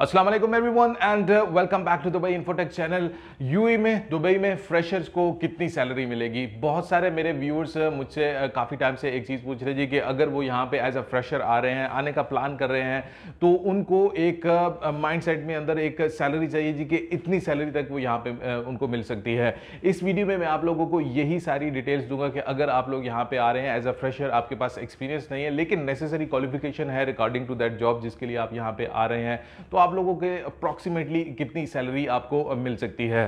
असलम वन and welcome back to Dubai infotech channel UAE में दुबई में फ्रेशर्स को कितनी सैलरी मिलेगी बहुत सारे मेरे व्यूअर्स uh, मुझसे uh, काफ़ी टाइम से एक चीज़ पूछ रहे थे कि अगर वो यहाँ पे एज अ फ्रेशर आ रहे हैं आने का प्लान कर रहे हैं तो उनको एक माइंड uh, सेट में अंदर एक सैलरी चाहिए जी कि इतनी सैलरी तक वो यहाँ पे उनको मिल सकती है इस वीडियो में मैं आप लोगों को यही सारी डिटेल्स दूंगा कि अगर आप लोग यहाँ पर आ रहे हैं एज अ फ्रेशर आपके पास एक्सपीरियंस नहीं है लेकिन नेसेसरी क्वालिफिकेशन है रिकॉर्डिंग टू दैट जॉब जिसके लिए आप यहाँ पर आ रहे हैं तो आप आप लोगों के अप्रॉक्सीमेटली कितनी सैलरी आपको मिल सकती है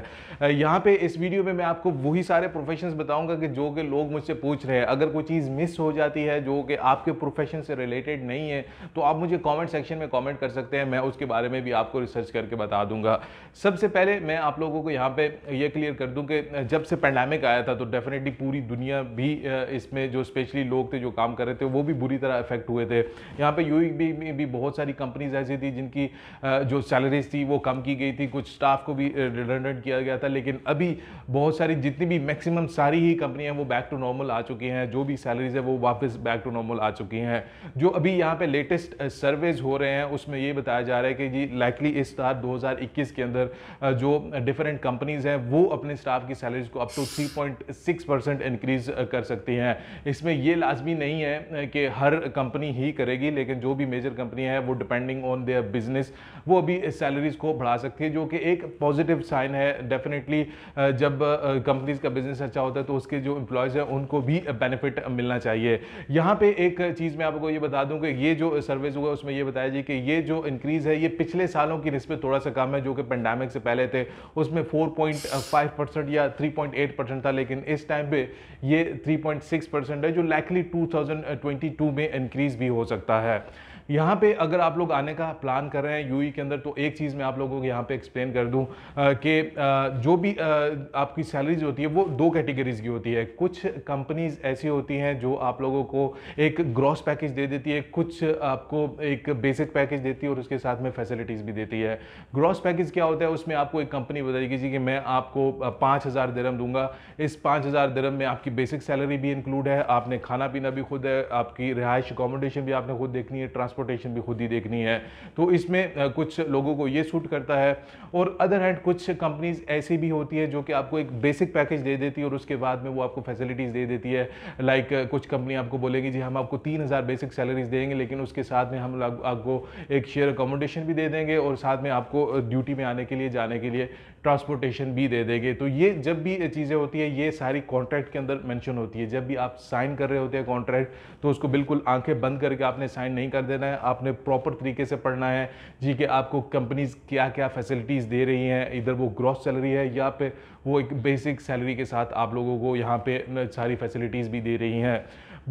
यहाँ पे इस वीडियो में मैं आपको वही सारे प्रोफेशन बताऊंगा कि जो कि लोग मुझसे पूछ रहे हैं अगर कोई चीज़ मिस हो जाती है जो कि आपके प्रोफेशन से रिलेटेड नहीं है तो आप मुझे कॉमेंट सेक्शन में कॉमेंट कर सकते हैं मैं उसके बारे में भी आपको रिसर्च करके बता दूंगा सबसे पहले मैं आप लोगों को यहाँ पे ये क्लियर कर दूँ कि जब से पैंडमिक आया था तो डेफिनेटली पूरी दुनिया भी इसमें जो स्पेशली लोग थे जो काम कर रहे थे वो भी बुरी तरह अफेक्ट हुए थे यहाँ पे यू भी, भी बहुत सारी कंपनीज ऐसी थी जिनकी जो सैलरीज थी वो कम की गई थी कुछ स्टाफ को भी रिडंडेंट किया गया था लेकिन अभी बहुत सारी जितनी भी मैक्सिमम सारी ही कंपनियां वो बैक टू नॉर्मल आ चुकी हैं जो भी सैलरीज है वो वापस बैक टू नॉर्मल आ चुकी हैं जो अभी यहाँ पे लेटेस्ट सर्वेज हो रहे हैं उसमें ये बताया जा रहा है कि जी लाइकली इस साल दो के अंदर जो डिफरेंट कंपनीज हैं वो अपने स्टाफ की सैलरीज को up to three point six percent increase कर सकती हैं इसमें ये लाजमी नहीं है कि हर कंपनी ही करेगी लेकिन जो भी मेजर कंपनी है वो डिपेंडिंग ऑन देयर बिजनेस वो अभी सैलरीज को बढ़ा सकती है जो कि एक पॉजिटिव साइन है डेफिनेटली जब कंपनीज का बिजनेस अच्छा होता है तो उसके जो इंप्लॉयज़ हैं उनको भी बेनिफिट मिलना चाहिए यहाँ पे एक चीज़ मैं आपको ये बता दूँ कि ये जो सर्विस हुआ उसमें ये बताया जी कि ये जो इंक्रीज़ है ये पिछले सालों की रिस्पे थोड़ा सा कम है जो कि पेंडेमिक से पहले थे उसमें फोर परसेंट या थ्री परसेंट था लेकिन इस टाइम पर ये 3.6 परसेंट है जो लाइकली 2022 में इंक्रीज़ भी हो सकता है यहाँ पे अगर आप लोग आने का प्लान कर रहे हैं यूई e के अंदर तो एक चीज़ मैं आप लोगों को यहाँ पे एक्सप्लेन कर दूँ कि जो भी आ, आपकी सैलरीज होती है वो दो कैटेगरीज की होती है कुछ कंपनीज ऐसी होती हैं जो आप लोगों को एक ग्रॉस पैकेज दे देती है कुछ आपको एक बेसिक पैकेज देती है और उसके साथ में फैसिलिटीज़ भी देती है ग्रॉस पैकेज क्या होता है उसमें आपको एक कंपनी बताएगी जी कि मैं आपको पाँच हज़ार दरम दूंगा इस पाँच हज़ार दरम में आपकी बेसिक सैलरी भी इंक्लूड है आपने खाना पीना भी खुद है आपकी रिहाइश अकोमोडेशन भी आपने खुद देखनी है ट्रांसपोर्ट ट्रांसपोर्टेशन भी खुद ही देखनी है तो इसमें कुछ लोगों को ये सूट करता है और अदर हैंड कुछ कंपनीज ऐसी भी होती है जो कि आपको एक बेसिक पैकेज दे देती है और उसके बाद में वो आपको फैसिलिटीज़ दे देती है लाइक कुछ कंपनी आपको बोलेगी जी हम आपको तीन बेसिक सैलरीज देंगे लेकिन उसके साथ में हम आपको एक शेयर अकोमोडेशन भी दे देंगे और साथ में आपको ड्यूटी में आने के लिए जाने के लिए ट्रांसपोर्टेशन भी दे देंगे तो ये जब भी चीज़ें होती है ये सारी कॉन्ट्रैक्ट के अंदर मेंशन होती है जब भी आप साइन कर रहे होते हैं कॉन्ट्रैक्ट तो उसको बिल्कुल आंखें बंद करके आपने साइन नहीं कर देना देना है आपने प्रॉपर तरीके से पढ़ना है जी के आपको कंपनीज क्या क्या फैसिलिटीज़ दे रही हैं इधर वो ग्रॉस सैलरी है या फिर वो एक बेसिक सैलरी के साथ आप लोगों को यहाँ पे सारी फैसिलिटीज़ भी दे रही हैं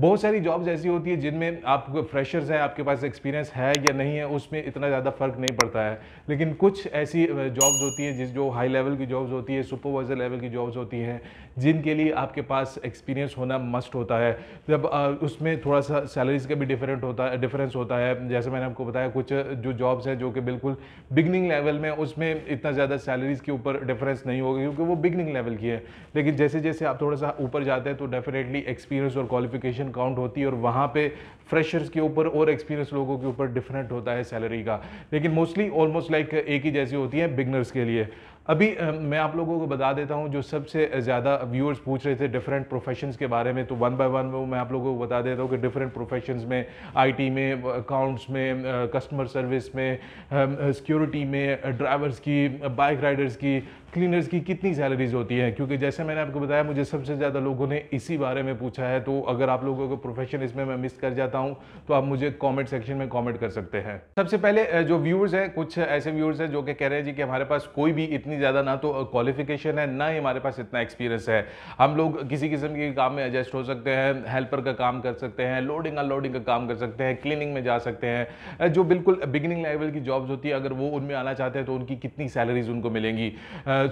बहुत सारी जॉब्स ऐसी होती है जिनमें आप फ्रेशर्स हैं आपके पास एक्सपीरियंस है या नहीं है उसमें इतना ज़्यादा फ़र्क नहीं पड़ता है लेकिन कुछ ऐसी जॉब्स होती हैं जिस जो हाई लेवल की जॉब्स होती है सुपरवाइज़र लेवल की जॉब्स होती हैं जिनके लिए आपके पास एक्सपीरियंस होना मस्ट होता है जब उसमें थोड़ा सा सैलरीज का भी डिफरेंट होता है डिफरेंस होता है है जैसे मैंने आपको बताया कुछ जो जॉब्स हैं जो कि बिल्कुल बिगनिंग लेवल में उसमें इतना ज़्यादा सैलरीज़ के ऊपर डिफरेंस नहीं होगी क्योंकि वो बिगनिंग लेवल की है लेकिन जैसे जैसे आप थोड़ा सा ऊपर जाते हैं तो डेफिनेटली एक्सपीरियंस और क्वालिफिकेशन काउंट होती है और वहाँ पर फ्रेशर्स के ऊपर और एक्सपीरियंस लोगों के ऊपर डिफरेंट होता है सैलरी का लेकिन मोस्टली ऑलमोस्ट लाइक एक ही जैसी होती है बिगनर्स के लिए अभी मैं आप लोगों को बता देता हूँ जो सबसे ज़्यादा व्यूअर्स पूछ रहे थे डिफरेंट प्रोफेशंस के बारे में तो वन बाय वन मैं आप लोगों को बता देता हूँ कि डिफरेंट प्रोफेशंस में आईटी में अकाउंट्स में कस्टमर सर्विस में सिक्योरिटी में ड्राइवर्स की बाइक राइडर्स की क्लीनर्स की कितनी सैलरीज होती है क्योंकि जैसे मैंने आपको बताया मुझे सबसे ज़्यादा लोगों ने इसी बारे में पूछा है तो अगर आप लोगों को प्रोफेशन इसमें मैं मिस कर जाता हूँ हूँ तो आप मुझे कॉमेंट सेक्शन में कॉमेंट कर सकते हैं सबसे पहले जो व्यूअर्स हैं कुछ ऐसे व्यूअर्स हैं जो कि कह रहे हैं जी कि हमारे पास कोई भी इतनी ज़्यादा ना तो क्वालिफिकेशन है ना ही हमारे पास इतना एक्सपीरियंस है हम लोग किसी किस्म के काम में एडजस्ट हो सकते हैं हेल्पर का काम कर सकते हैं लोडिंग अनलोडिंग का काम कर सकते हैं क्लीनिंग में जा सकते हैं जो बिल्कुल बिगिनिंग लेवल की जॉब्स होती है अगर वो उनमें आना चाहते हैं तो उनकी कितनी सैलरीज उनको मिलेंगी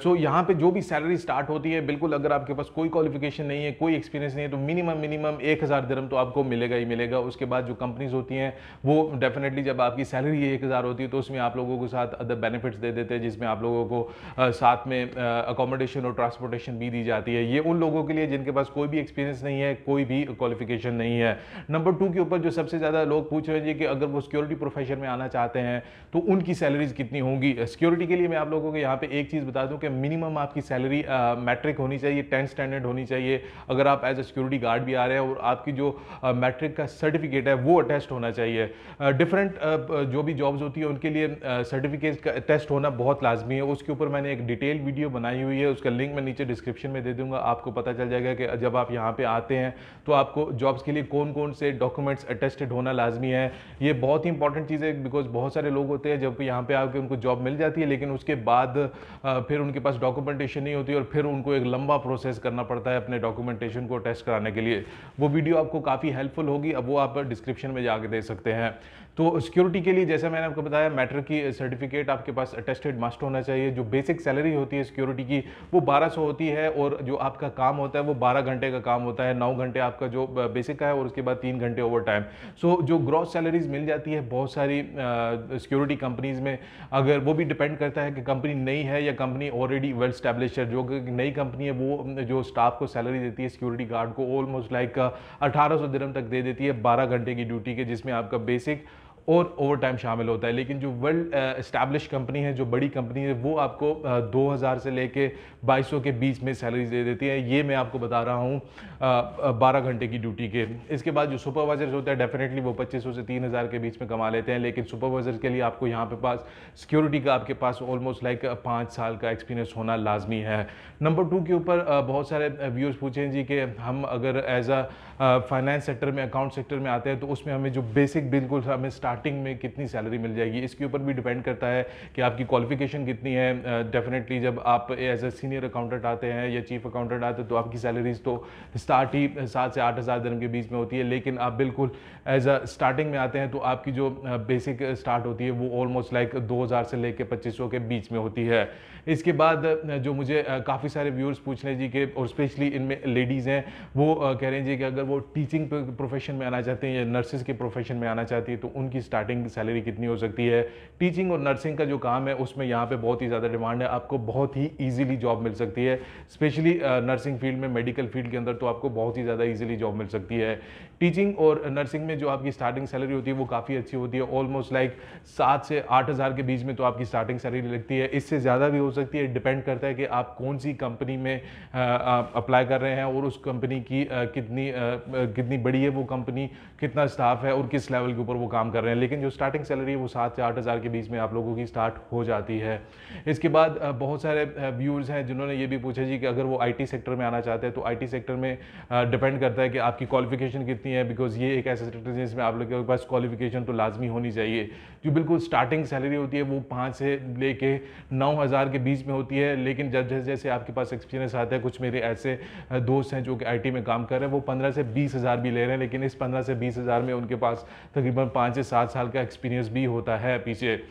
सो यहाँ पर जो भी सैलरी स्टार्ट होती है बिल्कुल अगर आपके पास कोई क्वालिफिकेशन नहीं है कोई एक्सपीरियंस नहीं है तो मिनिमम मिनिमम एक हज़ार तो आपको मिलेगा ही मिलेगा उसके बाद जो कंपनीज होती हैं वो डेफिनेटली जब आपकी सैलरी एक हज़ार होती है तो उसमें आप लोगों के साथ अदर बेनिफिट्स दे देते हैं जिसमें आप लोगों को साथ में अकोमोडेशन और ट्रांसपोर्टेशन भी दी जाती है ये उन लोगों के लिए जिनके पास कोई भी एक्सपीरियंस नहीं है कोई भी क्वालिफिकेशन नहीं है नंबर टू के ऊपर जो सबसे ज़्यादा लोग पूछ रहे हैं कि अगर वो सिक्योरिटी प्रोफेशन में आना चाहते हैं तो उनकी सैलरीज कितनी होंगी सिक्योरिटी के लिए मैं आप लोगों को यहाँ पे एक चीज़ बता दूँ कि मिनिमम आपकी सैलरी मैट्रिक होनी चाहिए टेंथ स्टैंडर्ड होनी चाहिए अगर आप एज ए सिक्योरिटी गार्ड भी आ रहे हैं और आपकी जो मैट्रिक का सर्टिफिकेट सर्टिफिकेट है वो अटेस्ट होना चाहिए डिफरेंट जो भी जॉब्स होती है उनके लिए सर्टिफिकेट का टेस्ट होना बहुत लाजमी है उसके ऊपर मैंने एक डिटेल वीडियो बनाई हुई है उसका लिंक मैं नीचे डिस्क्रिप्शन में दे दूंगा आपको पता चल जाएगा कि जब आप यहाँ पे आते हैं तो आपको जॉब्स के लिए कौन कौन से डॉक्यूमेंट्स अटेस्टेड होना लाजमी है ये बहुत ही इंपॉर्टेंट चीज़ है बिकॉज बहुत सारे लोग होते हैं जब यहाँ पे आके उनको जॉब मिल जाती है लेकिन उसके बाद फिर उनके पास डॉक्यूमेंटेशन नहीं होती और फिर उनको एक लंबा प्रोसेस करना पड़ता है अपने डॉक्यूमेंटेशन को टेस्ट कराने के लिए वो वीडियो आपको काफ़ी हेल्पफुल होगी अब वो आप आप डिस्क्रिप्शन में जाके दे सकते हैं तो सिक्योरिटी के लिए जैसे मैंने आपको बताया मैटर की सर्टिफिकेट uh, आपके पास अटेस्टेड मस्ट होना चाहिए जो बेसिक सैलरी होती है सिक्योरिटी की वो 1200 होती है और जो आपका काम होता है वो 12 घंटे का काम होता है 9 घंटे आपका जो बेसिक uh, का है और उसके बाद 3 घंटे ओवर टाइम सो so, जो ग्रॉस सैलरीज मिल जाती है बहुत सारी सिक्योरिटी uh, कंपनीज में अगर वो भी डिपेंड करता है कि कंपनी नई है या कंपनी ऑलरेडी वेल स्टैब्लिश है जो नई कंपनी है वो uh, जो स्टाफ को सैलरी देती है सिक्योरिटी गार्ड को ऑलमोस्ट लाइक अठारह सौ तक दे देती है बारह घंटे की ड्यूटी के जिसमें आपका बेसिक और ओवर टाइम शामिल होता है लेकिन जो वर्ल्ड इस्टेब्लिश कंपनी है जो बड़ी कंपनी है वो आपको uh, दो हज़ार से लेके बाईस के बीच में सैलरी दे देती है ये मैं आपको बता रहा हूँ uh, uh, बारह घंटे की ड्यूटी के इसके बाद जो सुपरवाइजर्स होता है डेफिनेटली वो पच्चीस से तीन हज़ार के बीच में कमा लेते हैं लेकिन सुपरवाइजर के लिए आपको यहाँ पे पास सिक्योरिटी का आपके पास ऑलमोस्ट लाइक पाँच साल का एक्सपीरियंस होना लाजमी है नंबर टू के ऊपर बहुत सारे व्यूज़ पूछे हैं जी कि हम अगर एज अ फाइनेंस सेक्टर में अकाउंट सेक्टर में आते हैं तो उसमें हमें जो बेसिक बिल्कुल हमें स्टार्टिंग में कितनी सैलरी मिल जाएगी इसके ऊपर भी डिपेंड करता है कि आपकी क्वालिफिकेशन कितनी है डेफिनेटली जब आप एज ए सीनियर अकाउंटेंट आते हैं या चीफ अकाउंटेंट आते हैं तो आपकी सैलरीज तो स्टार्ट ही सात से आठ हज़ार दिन के बीच में होती है लेकिन आप बिल्कुल एज अ स्टार्टिंग में आते हैं तो आपकी जो बेसिक स्टार्ट होती है वो ऑलमोस्ट लाइक दो हज़ार से लेकर पच्चीस के बीच में होती है इसके बाद जो मुझे काफ़ी सारे व्यूअर्स पूछ रहे हैं जी के और स्पेशली इनमें लेडीज़ हैं वो कह रहे हैं जी कि अगर वो टीचिंग प्रोफेशन में आना चाहते हैं या नर्सिस के प्रोफेशन में आना चाहती है तो उनकी स्टार्टिंग सैलरी कितनी हो सकती है टीचिंग और नर्सिंग का जो काम है उसमें यहाँ पे बहुत ही ज़्यादा डिमांड है आपको बहुत ही ईजिली जॉब मिल सकती है स्पेशली नर्सिंग फील्ड में मेडिकल फील्ड के अंदर तो आपको बहुत ही ज़्यादा ईजिली जॉब मिल सकती है टीचिंग और नर्सिंग में जो आपकी स्टार्टिंग सैलरी होती है वो काफ़ी अच्छी होती है ऑलमोस्ट लाइक सात से आठ हज़ार के बीच में तो आपकी स्टार्टिंग सैलरी लगती है इससे ज़्यादा भी हो सकती है डिपेंड करता है कि आप कौन सी कंपनी में अप्लाई कर रहे हैं और उस कंपनी की कितनी कितनी बड़ी है वो कंपनी कितना स्टाफ है और किस लेवल के ऊपर वो काम कर रहे हैं लेकिन जो स्टार्टिंग सैलरी है वो सात से आठ हज़ार के बीच में आप लोगों की स्टार्ट हो जाती है इसके बाद बहुत सारे व्यूअर्स हैं जिन्होंने ये भी पूछा जी कि अगर वो आई सेक्टर में आना चाहते हैं तो आई सेक्टर में डिपेंड करता है कि आपकी क्वालिफिकेशन कितनी है बिकॉज ये एक ऐसा सेक्टर है जिसमें आप लोगों के पास क्वालिफिकेशन तो लाजमी होनी चाहिए जो बिल्कुल स्टार्टिंग सैलरी होती है वो पाँच से लेके नौ हज़ार के बीच में होती है लेकिन जब जैसे जैसे आपके पास एक्सपीरियंस आता है कुछ मेरे ऐसे दोस्त हैं जो कि आईटी में काम कर रहे हैं वो पंद्रह से बीस हज़ार भी ले रहे हैं लेकिन इस पंद्रह से बीस हज़ार में उनके पास तकरीबन पाँच से सात साल का एक्सपीरियंस भी होता है पीछे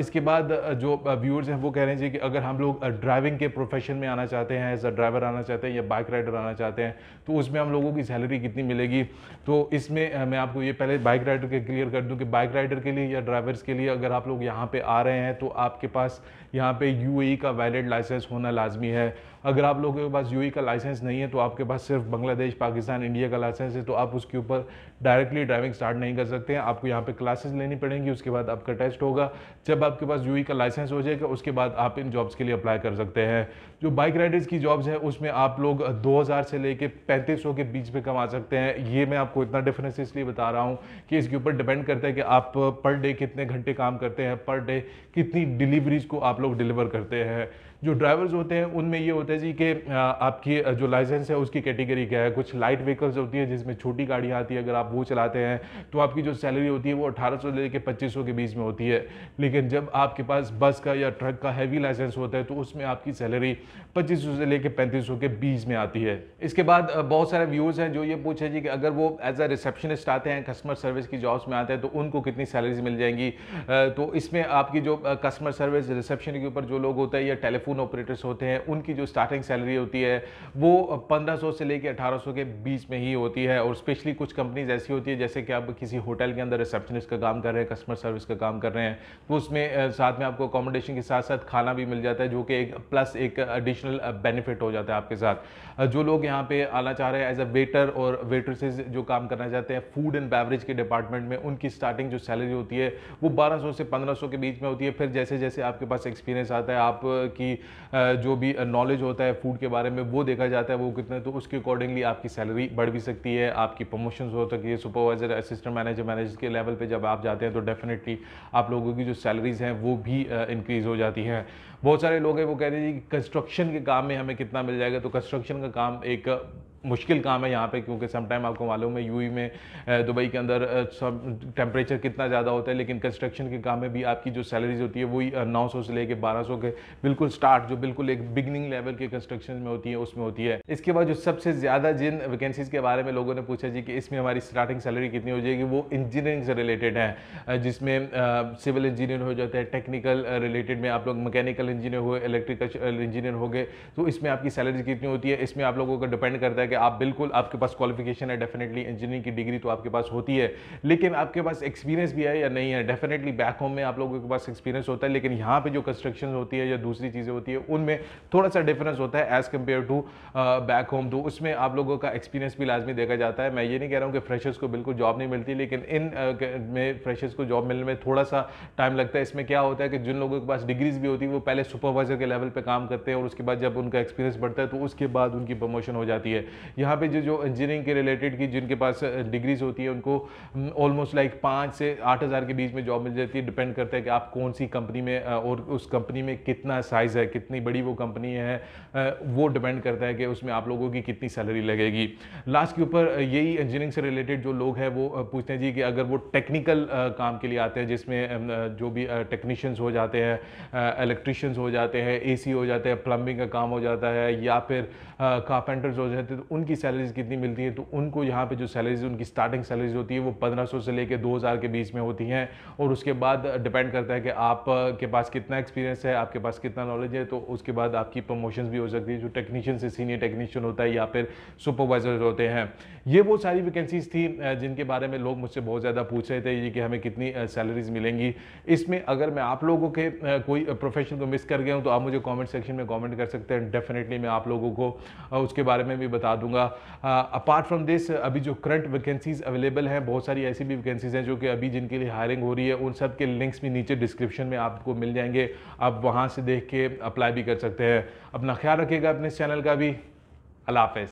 इसके बाद जो व्यूअर्स हैं वो कह रहे हैं जी कि अगर हम लोग ड्राइविंग के प्रोफेशन में आना चाहते हैं एज अ ड्राइवर आना चाहते हैं या बाइक राइडर आना चाहते हैं तो उसमें हम लोगों की सैलरी कितनी मिलेगी तो इसमें मैं आपको ये पहले बाइक राइडर के क्लियर कर दूँ कि बाइक राइडर के लिए या ड्राइवर्स के लिए अगर आप लोग यहाँ पर आ रहे हैं तो आपके पास यहाँ पे यूएई e का वैलिड लाइसेंस होना लाजमी है अगर आप लोगों के पास यूएई e का लाइसेंस नहीं है तो आपके पास सिर्फ बांग्लादेश पाकिस्तान इंडिया का लाइसेंस है तो आप उसके ऊपर डायरेक्टली ड्राइविंग स्टार्ट नहीं कर सकते हैं आपको यहाँ पे क्लासेस लेनी पड़ेंगी उसके बाद आपका टेस्ट होगा जब आपके पास यू e का लाइसेंस हो जाएगा उसके बाद आप इन जॉब्स के लिए अप्लाई कर सकते हैं जो बाइक राइडर्स की जॉब्स हैं उसमें आप लोग दो से लेकर पैंतीस के बीच में कमा सकते हैं ये मैं आपको इतना डिफरेंस इसलिए बता रहा हूँ कि इसके ऊपर डिपेंड करता है कि आप पर डे कितने घंटे काम करते हैं पर डे कितनी डिलीवरीज को आप लोग डिलीवर करते हैं जो ड्राइवर्स होते हैं उनमें ये होता है जी कि आपकी जो लाइसेंस है उसकी कैटेगरी क्या है कुछ लाइट व्हीकल्स होती है जिसमें छोटी गाड़ियाँ आती है अगर आप वो चलाते हैं तो आपकी जो सैलरी होती है वो अठारह सौ लेके पच्चीस सौ के बीच में होती है लेकिन जब आपके पास बस का या ट्रक का हैवी लाइसेंस होता है तो उसमें आपकी सैलरी पच्चीस से लेकर पैंतीस के बीच में आती है इसके बाद बहुत सारे व्यूज़ हैं जो ये पूछे जी कि अगर वो एज अ रिसेप्शनिस्ट आते हैं कस्टमर सर्विस की जॉब्स में आते हैं तो उनको कितनी सैलरीज मिल जाएंगी तो इसमें आपकी जो कस्टमर सर्विस रिसेप्शन के ऊपर जो लोग होते हैं या टेलीफोन फ़ोन ऑपरेटर्स होते हैं उनकी जो स्टार्टिंग सैलरी होती है वो 1500 से लेकर 1800 के बीच में ही होती है और स्पेशली कुछ कंपनीज ऐसी होती है जैसे कि आप किसी होटल के अंदर रिसेप्शनिस्ट का काम कर रहे हैं कस्टमर सर्विस का काम कर रहे हैं तो उसमें साथ में आपको अकोमोडेशन के साथ साथ खाना भी मिल जाता है जो कि एक प्लस एक एडिशनल बेनिफिट हो जाता है आपके साथ जो लोग यहाँ पे आना चाह रहे हैं एज अ वेटर और वेटरसेज जो काम करना चाहते हैं फूड एंड बेवरेज के डिपार्टमेंट में उनकी स्टार्टिंग जो सैलरी होती है वो 1200 से 1500 के बीच में होती है फिर जैसे जैसे आपके पास एक्सपीरियंस आता है आपकी जो भी नॉलेज होता है फूड के बारे में वो देखा जाता है वो कितना तो उसके अकॉर्डिंगली आपकी सैलरी बढ़ भी सकती है आपकी प्रमोशन हो सकती है सुपरवाइजर असिस्टेंट मैनेजर मैनेजर के लेवल पर जब आप जाते हैं तो डेफिनेटली आप लोगों की जो सैलरीज़ हैं वो भी इंक्रीज़ हो जाती हैं बहुत सारे लोग हैं वो कह रहे हैं कि कंस्ट्रक्शन के काम में हमें कितना मिल जाएगा तो कंस्ट्रक्शन का काम एक मुश्किल काम है यहाँ पे क्योंकि समटाइम आपको मालूम है यूई e में दुबई के अंदर सब टेम्परेचर कितना ज़्यादा होता है लेकिन कंस्ट्रक्शन के काम में भी आपकी जो सैलरीज होती है वही नौ सौ से लेके बारह सौ के बिल्कुल स्टार्ट जो बिल्कुल एक बिगनिंग लेवल के कंस्ट्रक्शन में होती है उसमें होती है इसके बाद जो सबसे ज़्यादा जिन वैकेंसीज के बारे में लोगों ने पूछा जी कि इसमें हमारी स्टार्टिंग सैलरी कितनी हो जाएगी वो इंजीनियरिंग से रिलेटेड है जिसमें सिविल इंजीनियर हो जाता है टेक्निकल रिलेटेड में आप लोग मैकेनिकल इंजीनियर हुए इलेक्ट्रिकल इंजीनियर हो गए तो इसमें आपकी सैलरी कितनी होती है इसमें आप लोगों को डिपेंड करता है कि आप बिल्कुल आपके पास क्वालिफिकेशन है डेफिनेटली इंजीनियरिंग की डिग्री तो आपके पास होती है लेकिन आपके पास एक्सपीरियंस भी है या नहीं है डेफिनेटली बैक होम में आप लोगों के पास एक्सपीरियंस होता है लेकिन यहाँ पर जो कंस्ट्रक्शन होती है या दूसरी चीज़ें होती है उनमें थोड़ा सा डिफरेंस होता है as compare to back home तो उसमें आप लोगों का एक्सपीरियंस भी लाजमी देखा जाता है मैं ये नहीं कह रहा हूँ कि फ्रेशर्स को बिल्कुल जॉब नहीं मिलती लेकिन इन uh, में फ्रेशर्स को जॉब मिलने में थोड़ा सा टाइम लगता है इसमें क्या होता है कि जिन लोगों के पास डिग्रीज भी होती है वो पहले सुपरवाइजर के लेवल पर काम करते हैं और उसके बाद जब उनका एक्सपीरियंस बढ़ता है तो उसके बाद उनकी प्रमोशन हो जाती है यहाँ पे जो जो इंजीनियरिंग के रिलेटेड की जिनके पास डिग्रीज होती है उनको ऑलमोस्ट लाइक पाँच से आठ हज़ार के बीच में जॉब मिल जाती है डिपेंड करता है कि आप कौन सी कंपनी में और उस कंपनी में कितना साइज़ है कितनी बड़ी वो कंपनी है वो डिपेंड करता है कि उसमें आप लोगों की कितनी सैलरी लगेगी लास्ट के ऊपर यही इंजीनियरिंग से रिलेटेड जो लोग हैं वो पूछते हैं जी कि अगर वो टेक्निकल काम के लिए आते हैं जिसमें जो भी टेक्नीशियंस हो जाते हैं इलेक्ट्रिशियंस हो जाते हैं एसी हो जाते हैं प्लम्बिंग का काम हो जाता है या फिर कारपेंटर्स हो जाते हैं तो उनकी सैलरीज कितनी मिलती है तो उनको यहाँ पे जो सैलरीज उनकी स्टार्टिंग सैलरीज होती है वो 1500 से लेके 2000 के बीच में होती हैं और उसके बाद डिपेंड करता है कि आप के पास कितना एक्सपीरियंस है आपके पास कितना नॉलेज है तो उसके बाद आपकी प्रमोशन भी हो सकती है जो टेक्नीशियन से सीनियर टेक्नीशियन होता है या फिर सुपरवाइजर होते हैं ये वो सारी वैकेंसीज थी जिनके बारे में लोग मुझसे बहुत ज़्यादा पूछ रहे थे ये कि हमें कितनी सैलरीज मिलेंगी इसमें अगर मैं आप लोगों के कोई प्रोफेशन को मिस कर गया हूँ तो आप मुझे कॉमेंट सेक्शन में कॉमेंट कर सकते हैं डेफिनेटली मैं आप लोगों को उसके बारे में भी बता दूंगा अपार्ट फ्रॉम दिस अभी जो करंट वैकेंसीज़ अवेलेबल हैं बहुत सारी ऐसी भी वैकेंसीज़ हैं जो कि अभी जिनके लिए हायरिंग हो रही है उन सब के लिंक्स भी नीचे डिस्क्रिप्शन में आपको मिल जाएंगे आप वहाँ से देख के अप्लाई भी कर सकते हैं अपना ख्याल रखिएगा अपने चैनल का भी अल्लाह हाफ़